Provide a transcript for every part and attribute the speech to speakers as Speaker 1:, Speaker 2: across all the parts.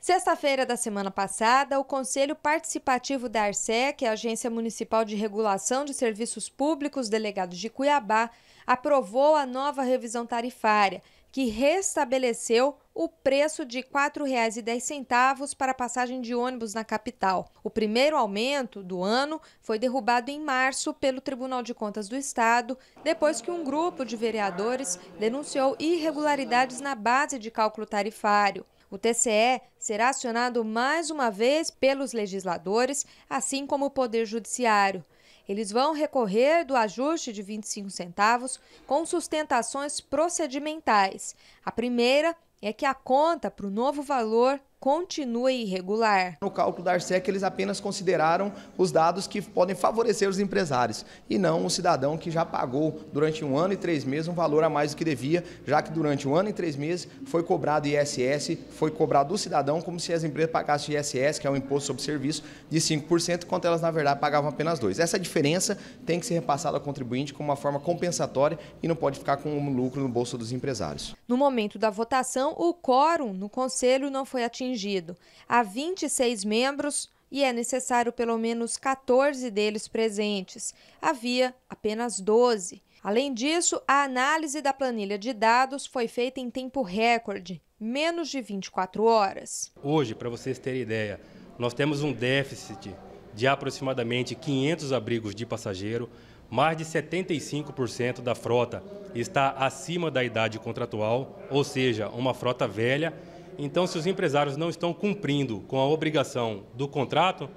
Speaker 1: Sexta-feira da semana passada, o Conselho Participativo da ARSEC, a Agência Municipal de Regulação de Serviços Públicos Delegados de Cuiabá, aprovou a nova revisão tarifária, que restabeleceu o preço de R$ 4,10 para passagem de ônibus na capital. O primeiro aumento do ano foi derrubado em março pelo Tribunal de Contas do Estado, depois que um grupo de vereadores denunciou irregularidades na base de cálculo tarifário. O TCE será acionado mais uma vez pelos legisladores, assim como o Poder Judiciário. Eles vão recorrer do ajuste de 25 centavos com sustentações procedimentais. A primeira é que a conta para o novo valor continua irregular.
Speaker 2: No cálculo da Arsec, eles apenas consideraram os dados que podem favorecer os empresários e não o cidadão que já pagou durante um ano e três meses um valor a mais do que devia, já que durante um ano e três meses foi cobrado ISS, foi cobrado do cidadão como se as empresas pagassem ISS, que é o Imposto sobre Serviço, de 5%, quando elas, na verdade, pagavam apenas 2%. Essa diferença tem que ser repassada ao contribuinte como uma forma compensatória e não pode ficar com um lucro no bolso dos empresários.
Speaker 1: No momento da votação, o quórum no Conselho não foi atingido atingido a 26 membros e é necessário pelo menos 14 deles presentes. Havia apenas 12. Além disso, a análise da planilha de dados foi feita em tempo recorde, menos de 24 horas.
Speaker 3: Hoje, para vocês terem ideia, nós temos um déficit de aproximadamente 500 abrigos de passageiro, mais de 75% da frota está acima da idade contratual, ou seja, uma frota velha então, se os empresários não estão cumprindo com a obrigação do contrato,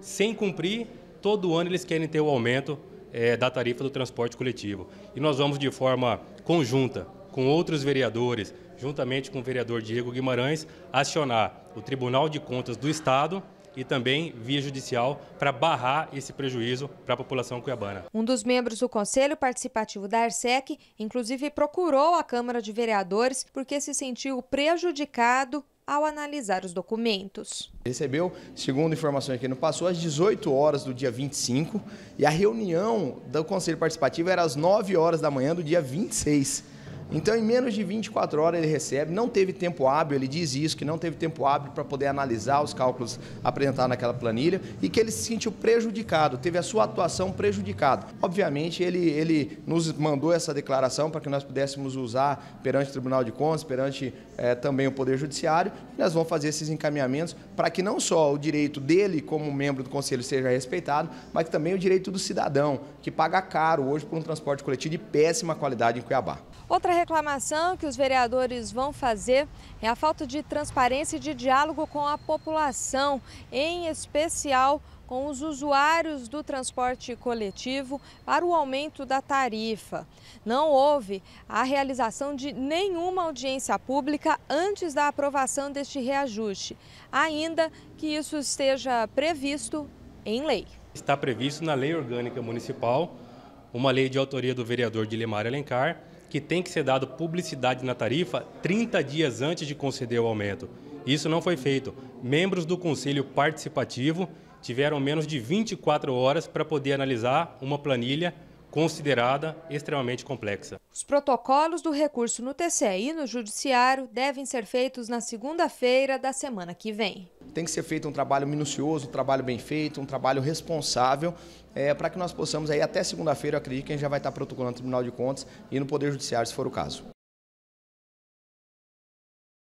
Speaker 3: sem cumprir, todo ano eles querem ter o aumento é, da tarifa do transporte coletivo. E nós vamos de forma conjunta com outros vereadores, juntamente com o vereador Diego Guimarães, acionar o Tribunal de Contas do Estado e também via judicial para barrar esse prejuízo para a população cuiabana.
Speaker 1: Um dos membros do Conselho Participativo da ARSEC, inclusive, procurou a Câmara de Vereadores porque se sentiu prejudicado ao analisar os documentos.
Speaker 2: Recebeu, segundo informações que não passou, às 18 horas do dia 25 e a reunião do Conselho Participativo era às 9 horas da manhã do dia 26. Então, em menos de 24 horas ele recebe, não teve tempo hábil, ele diz isso, que não teve tempo hábil para poder analisar os cálculos apresentados naquela planilha e que ele se sentiu prejudicado, teve a sua atuação prejudicada. Obviamente, ele, ele nos mandou essa declaração para que nós pudéssemos usar perante o Tribunal de Contas, perante é, também o Poder Judiciário, e nós vamos fazer esses encaminhamentos para que não só o direito dele como membro do Conselho seja respeitado, mas também o direito do cidadão, que paga caro hoje por um transporte coletivo de péssima qualidade em Cuiabá.
Speaker 1: Outra reclamação que os vereadores vão fazer é a falta de transparência e de diálogo com a população, em especial com os usuários do transporte coletivo para o aumento da tarifa. Não houve a realização de nenhuma audiência pública antes da aprovação deste reajuste, ainda que isso esteja previsto em lei.
Speaker 3: Está previsto na Lei Orgânica Municipal, uma lei de autoria do vereador Dilemar Alencar, que tem que ser dado publicidade na tarifa 30 dias antes de conceder o aumento. Isso não foi feito. Membros do Conselho Participativo tiveram menos de 24 horas para poder analisar uma planilha considerada extremamente complexa. Os
Speaker 1: protocolos do recurso no TCE e no Judiciário devem ser feitos na segunda-feira da semana que vem
Speaker 2: tem que ser feito um trabalho minucioso, um trabalho bem feito, um trabalho responsável, é, para que nós possamos aí até segunda-feira, acredito que a gente já vai estar protocolando o Tribunal de Contas e no Poder Judiciário, se for o caso.